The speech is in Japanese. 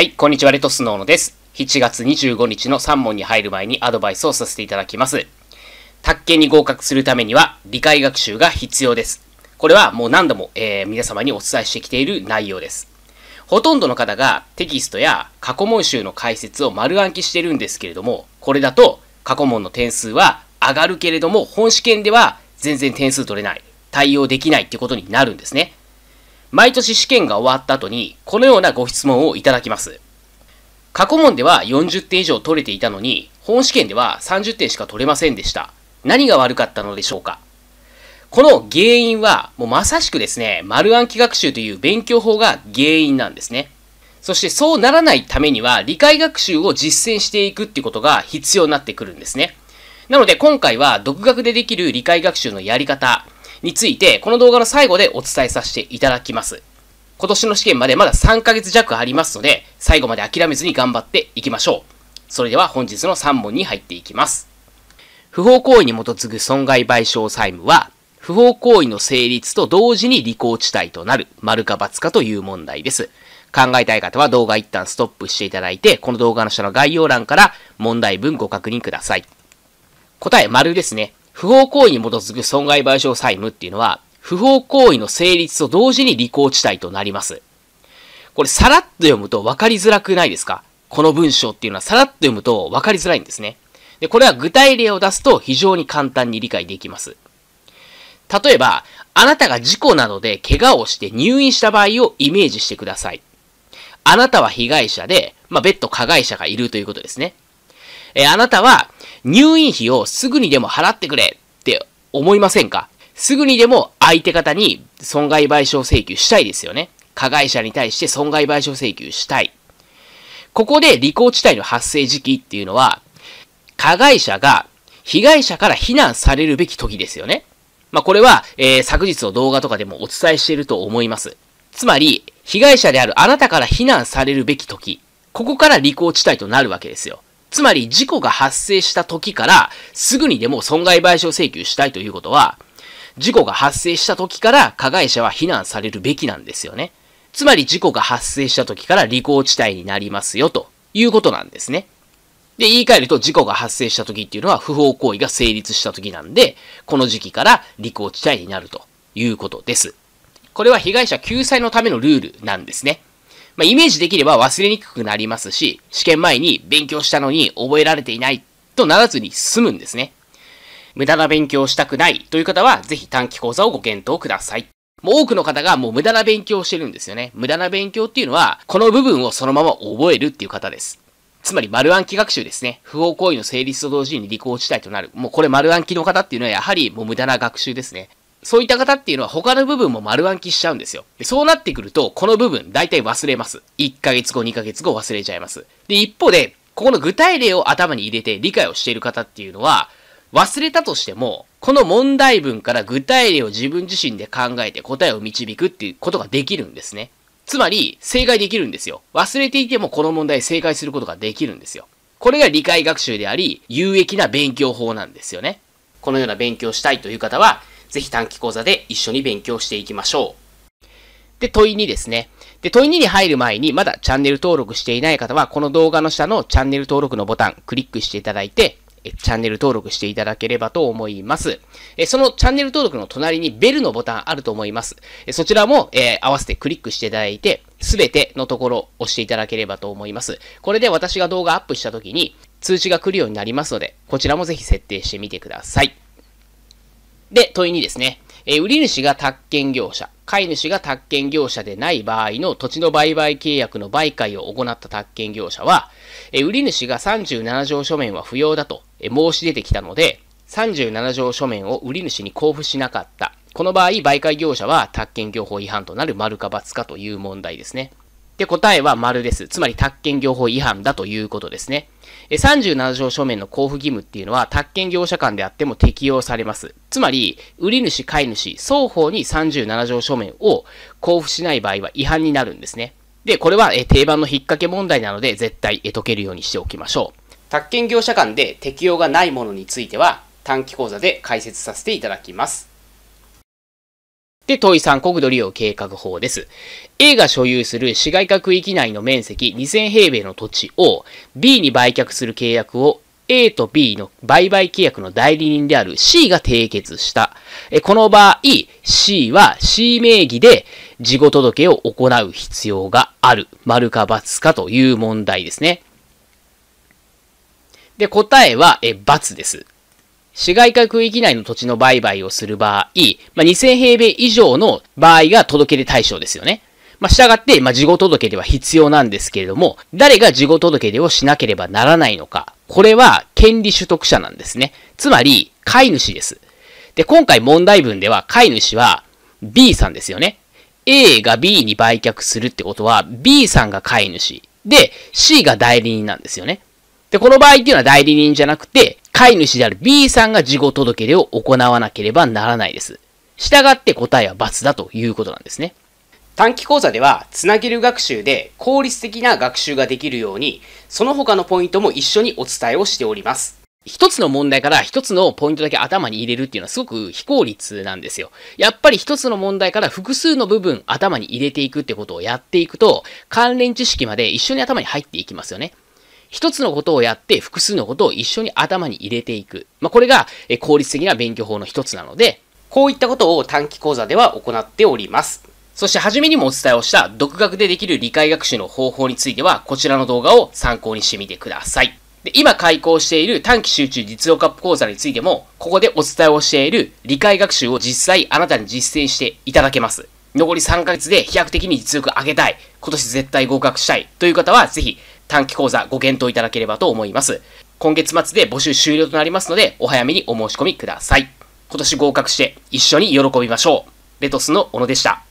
はい、こんにちは、レトスノーノです。7月25日の3問に入る前にアドバイスをさせていただきます。宅建に合格するためには理解学習が必要です。これはもう何度も、えー、皆様にお伝えしてきている内容です。ほとんどの方がテキストや過去問集の解説を丸暗記してるんですけれども、これだと過去問の点数は上がるけれども、本試験では全然点数取れない、対応できないってことになるんですね。毎年試験が終わった後に、このようなご質問をいただきます。過去問では40点以上取れていたのに、本試験では30点しか取れませんでした。何が悪かったのでしょうかこの原因は、もうまさしくですね、丸暗記学習という勉強法が原因なんですね。そしてそうならないためには、理解学習を実践していくってことが必要になってくるんですね。なので今回は、独学でできる理解学習のやり方、について、この動画の最後でお伝えさせていただきます。今年の試験までまだ3ヶ月弱ありますので、最後まで諦めずに頑張っていきましょう。それでは本日の3問に入っていきます。不法行為に基づく損害賠償債務は、不法行為の成立と同時に履行地帯となる、丸か×かという問題です。考えたい方は動画一旦ストップしていただいて、この動画の下の概要欄から問題文ご確認ください。答え、丸ですね。不法行為に基づく損害賠償債務っていうのは、不法行為の成立と同時に履行地帯となります。これさらっと読むと分かりづらくないですかこの文章っていうのはさらっと読むと分かりづらいんですね。で、これは具体例を出すと非常に簡単に理解できます。例えば、あなたが事故などで怪我をして入院した場合をイメージしてください。あなたは被害者で、まあ、別途加害者がいるということですね。えー、あなたは入院費をすぐにでも払ってくれって思いませんかすぐにでも相手方に損害賠償請求したいですよね。加害者に対して損害賠償請求したい。ここで履行地帯の発生時期っていうのは、加害者が被害者から非難されるべき時ですよね。まあ、これは、えー、昨日の動画とかでもお伝えしていると思います。つまり、被害者であるあなたから非難されるべき時、ここから履行地帯となるわけですよ。つまり事故が発生した時からすぐにでも損害賠償請求したいということは、事故が発生した時から加害者は非難されるべきなんですよね。つまり事故が発生した時から履行地帯になりますよということなんですね。で、言い換えると事故が発生した時っていうのは不法行為が成立した時なんで、この時期から履行地帯になるということです。これは被害者救済のためのルールなんですね。まあ、イメージできれば忘れにくくなりますし、試験前に勉強したのに覚えられていないとならずに済むんですね。無駄な勉強をしたくないという方は、ぜひ短期講座をご検討ください。もう多くの方がもう無駄な勉強をしてるんですよね。無駄な勉強っていうのは、この部分をそのまま覚えるっていう方です。つまり丸暗記学習ですね。不法行為の成立と同時に履行地帯となる。もうこれ丸暗記の方っていうのはやはりもう無駄な学習ですね。そういった方っていうのは他の部分も丸暗記しちゃうんですよ。でそうなってくると、この部分大体忘れます。1ヶ月後、2ヶ月後忘れちゃいます。で、一方で、ここの具体例を頭に入れて理解をしている方っていうのは、忘れたとしても、この問題文から具体例を自分自身で考えて答えを導くっていうことができるんですね。つまり、正解できるんですよ。忘れていてもこの問題正解することができるんですよ。これが理解学習であり、有益な勉強法なんですよね。このような勉強したいという方は、ぜひ短期講座で一緒に勉強していきましょう。で、問い2ですね。で、問い2に入る前に、まだチャンネル登録していない方は、この動画の下のチャンネル登録のボタン、クリックしていただいて、チャンネル登録していただければと思います。そのチャンネル登録の隣にベルのボタンあると思います。そちらも、えー、合わせてクリックしていただいて、すべてのところを押していただければと思います。これで私が動画アップした時に通知が来るようになりますので、こちらもぜひ設定してみてください。で、問い2ですね。えー、売り主が宅建業者、買い主が宅建業者でない場合の土地の売買契約の売買を行った宅建業者は、えー、売り主が37条書面は不要だと、えー、申し出てきたので、37条書面を売り主に交付しなかった。この場合、売買業者は宅建業法違反となる丸か×かという問題ですね。で、答えは丸です。つまり、宅建業法違反だということですね。37条書面の交付義務っていうのは、宅建業者間であっても適用されます。つまり、売り主、買い主、双方に37条書面を交付しない場合は違反になるんですね。で、これは定番の引っ掛け問題なので、絶対解けるようにしておきましょう。宅建業者間で適用がないものについては、短期講座で解説させていただきます。で、問い3国土利用計画法です。A が所有する市街化区域内の面積2000平米の土地を B に売却する契約を A と B の売買契約の代理人である C が締結した。この場合、C は C 名義で事後届を行う必要がある。丸か×かという問題ですね。で、答えは、え、×です。市街化区域内の土地の売買をする場合、まあ、2000平米以上の場合が届け出対象ですよね。まあ、って、まあ、事後届では必要なんですけれども、誰が事後届出をしなければならないのか、これは権利取得者なんですね。つまり、飼い主です。で、今回問題文では、飼い主は B さんですよね。A が B に売却するってことは、B さんが飼い主。で、C が代理人なんですよね。で、この場合っていうのは代理人じゃなくて、飼い主である B さんが事後届出を行わなければならないです。従って答えは×だということなんですね。短期講座では、つなげる学習で効率的な学習ができるように、その他のポイントも一緒にお伝えをしております。一つの問題から一つのポイントだけ頭に入れるっていうのはすごく非効率なんですよ。やっぱり一つの問題から複数の部分頭に入れていくってことをやっていくと関連知識まで一緒に頭に入っていきますよね。一つのことをやって複数のことを一緒に頭に入れていく。まあ、これが効率的な勉強法の一つなので、こういったことを短期講座では行っております。そして初めにもお伝えをした独学でできる理解学習の方法についてはこちらの動画を参考にしてみてください。で今開講している短期集中実用カップ講座についてもここでお伝えをしている理解学習を実際あなたに実践していただけます。残り3ヶ月で飛躍的に実力上げたい、今年絶対合格したいという方は、ぜひ短期講座ご検討いただければと思います。今月末で募集終了となりますので、お早めにお申し込みください。今年合格して一緒に喜びましょう。レトスの小野でした。